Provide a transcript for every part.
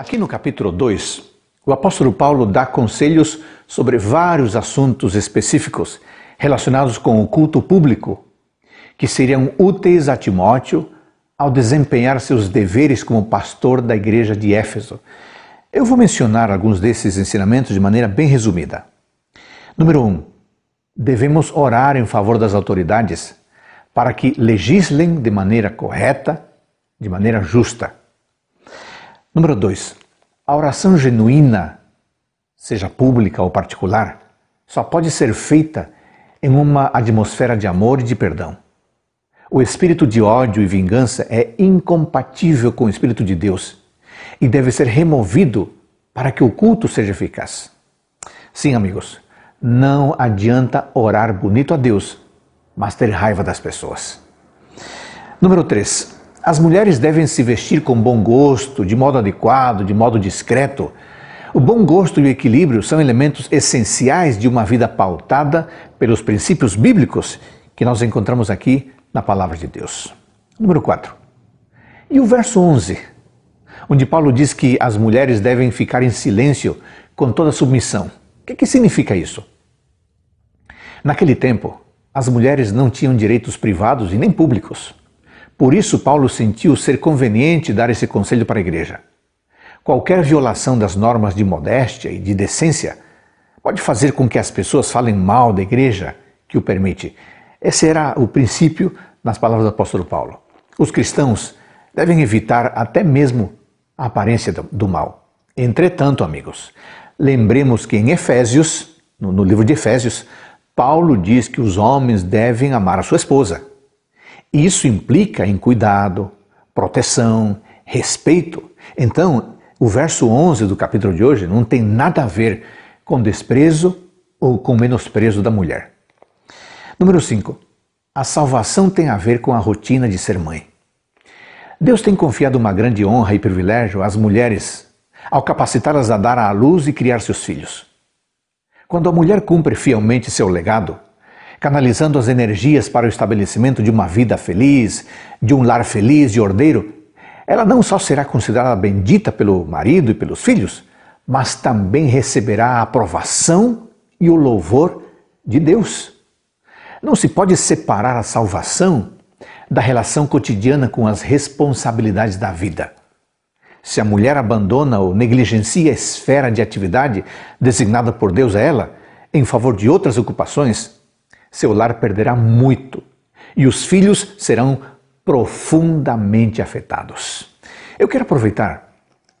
Aqui no capítulo 2, o apóstolo Paulo dá conselhos sobre vários assuntos específicos relacionados com o culto público, que seriam úteis a Timóteo ao desempenhar seus deveres como pastor da igreja de Éfeso. Eu vou mencionar alguns desses ensinamentos de maneira bem resumida. Número 1. Um, devemos orar em favor das autoridades para que legislem de maneira correta, de maneira justa. Número 2. A oração genuína, seja pública ou particular, só pode ser feita em uma atmosfera de amor e de perdão. O espírito de ódio e vingança é incompatível com o espírito de Deus e deve ser removido para que o culto seja eficaz. Sim, amigos, não adianta orar bonito a Deus, mas ter raiva das pessoas. Número 3. As mulheres devem se vestir com bom gosto, de modo adequado, de modo discreto. O bom gosto e o equilíbrio são elementos essenciais de uma vida pautada pelos princípios bíblicos que nós encontramos aqui na palavra de Deus. Número 4. E o verso 11, onde Paulo diz que as mulheres devem ficar em silêncio com toda submissão. O que, que significa isso? Naquele tempo, as mulheres não tinham direitos privados e nem públicos. Por isso, Paulo sentiu ser conveniente dar esse conselho para a igreja. Qualquer violação das normas de modéstia e de decência pode fazer com que as pessoas falem mal da igreja que o permite. Esse era o princípio nas palavras do apóstolo Paulo. Os cristãos devem evitar até mesmo a aparência do mal. Entretanto, amigos, lembremos que em Efésios, no livro de Efésios, Paulo diz que os homens devem amar a sua esposa. E isso implica em cuidado, proteção, respeito. Então, o verso 11 do capítulo de hoje não tem nada a ver com desprezo ou com menosprezo da mulher. Número 5. A salvação tem a ver com a rotina de ser mãe. Deus tem confiado uma grande honra e privilégio às mulheres ao capacitá-las a dar à luz e criar seus filhos. Quando a mulher cumpre fielmente seu legado, canalizando as energias para o estabelecimento de uma vida feliz, de um lar feliz e ordeiro, ela não só será considerada bendita pelo marido e pelos filhos, mas também receberá a aprovação e o louvor de Deus. Não se pode separar a salvação da relação cotidiana com as responsabilidades da vida. Se a mulher abandona ou negligencia a esfera de atividade designada por Deus a ela, em favor de outras ocupações, seu lar perderá muito e os filhos serão profundamente afetados. Eu quero aproveitar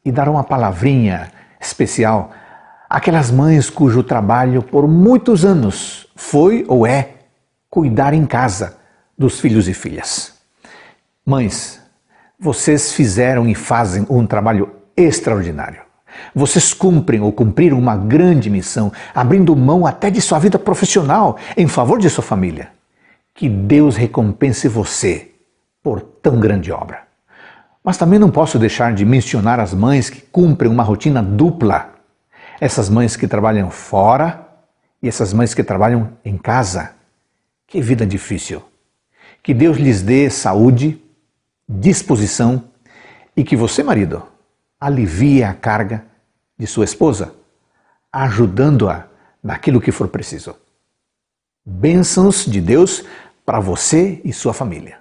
e dar uma palavrinha especial àquelas mães cujo trabalho por muitos anos foi ou é cuidar em casa dos filhos e filhas. Mães, vocês fizeram e fazem um trabalho extraordinário. Vocês cumprem ou cumpriram uma grande missão, abrindo mão até de sua vida profissional em favor de sua família. Que Deus recompense você por tão grande obra. Mas também não posso deixar de mencionar as mães que cumprem uma rotina dupla. Essas mães que trabalham fora e essas mães que trabalham em casa. Que vida difícil. Que Deus lhes dê saúde, disposição e que você, marido, alivia a carga de sua esposa, ajudando-a naquilo que for preciso. Bênçãos de Deus para você e sua família.